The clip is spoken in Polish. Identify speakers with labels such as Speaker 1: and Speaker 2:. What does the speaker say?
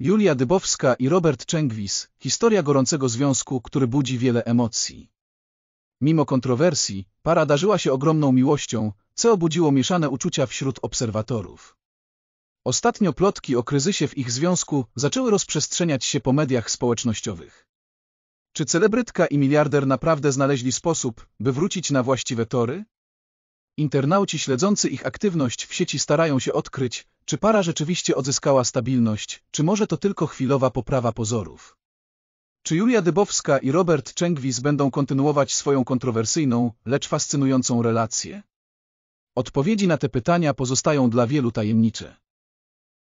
Speaker 1: Julia Dybowska i Robert Czengwis – historia gorącego związku, który budzi wiele emocji. Mimo kontrowersji, para darzyła się ogromną miłością, co obudziło mieszane uczucia wśród obserwatorów. Ostatnio plotki o kryzysie w ich związku zaczęły rozprzestrzeniać się po mediach społecznościowych. Czy celebrytka i miliarder naprawdę znaleźli sposób, by wrócić na właściwe tory? Internauci śledzący ich aktywność w sieci starają się odkryć, czy para rzeczywiście odzyskała stabilność, czy może to tylko chwilowa poprawa pozorów? Czy Julia Dybowska i Robert Czengwis będą kontynuować swoją kontrowersyjną, lecz fascynującą relację? Odpowiedzi na te pytania pozostają dla wielu tajemnicze.